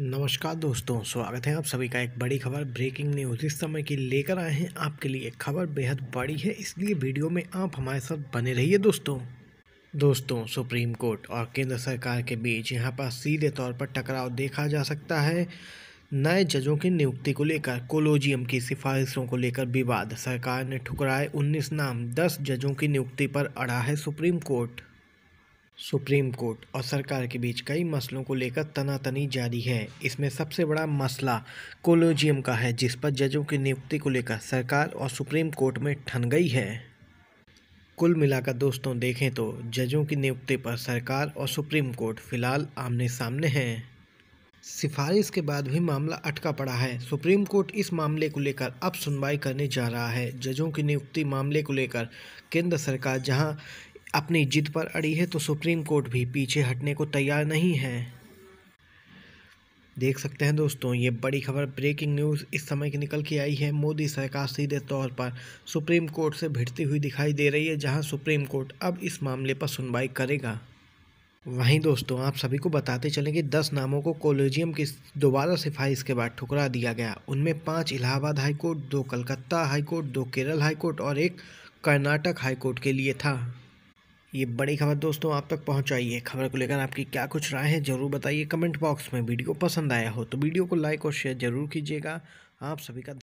नमस्कार दोस्तों स्वागत है आप सभी का एक बड़ी खबर ब्रेकिंग न्यूज़ इस समय की लेकर आए हैं आपके लिए खबर बेहद बड़ी है इसलिए वीडियो में आप हमारे साथ बने रहिए दोस्तों दोस्तों सुप्रीम कोर्ट और केंद्र सरकार के बीच यहां पर सीधे तौर पर टकराव देखा जा सकता है नए जजों की नियुक्ति को लेकर कोलोजियम की सिफारिशों को लेकर विवाद सरकार ने ठुकराए उन्नीस नाम दस जजों की नियुक्ति पर अड़ा है सुप्रीम कोर्ट सुप्रीम कोर्ट और सरकार के बीच कई मसलों को लेकर तनातनी जारी है इसमें सबसे बड़ा मसला कोलोजियम का है जिस पर जजों की नियुक्ति को लेकर सरकार और सुप्रीम कोर्ट में ठन गई है कुल मिलाकर दोस्तों देखें तो जजों की नियुक्ति पर सरकार और सुप्रीम कोर्ट फिलहाल आमने सामने हैं सिफारिश के बाद भी मामला अटका पड़ा है सुप्रीम कोर्ट इस मामले को लेकर अब सुनवाई करने जा रहा है जजों की नियुक्ति मामले को लेकर केंद्र सरकार जहां अपनी जिद पर अड़ी है तो सुप्रीम कोर्ट भी पीछे हटने को तैयार नहीं है देख सकते हैं दोस्तों ये बड़ी खबर ब्रेकिंग न्यूज़ इस समय की निकल के आई है मोदी सरकार सीधे तौर पर सुप्रीम कोर्ट से भिड़ती हुई दिखाई दे रही है जहां सुप्रीम कोर्ट अब इस मामले पर सुनवाई करेगा वहीं दोस्तों आप सभी को बताते चलें कि दस नामों को कॉलेजियम की दोबारा सिफारिश के बाद ठुकरा दिया गया उनमें पाँच इलाहाबाद हाईकोर्ट दो कलकत्ता हाईकोर्ट दो केरल हाईकोर्ट और एक कर्नाटक हाईकोर्ट के लिए था ये बड़ी खबर दोस्तों आप तक है खबर को लेकर आपकी क्या कुछ राय है ज़रूर बताइए कमेंट बॉक्स में वीडियो पसंद आया हो तो वीडियो को लाइक और शेयर ज़रूर कीजिएगा आप सभी का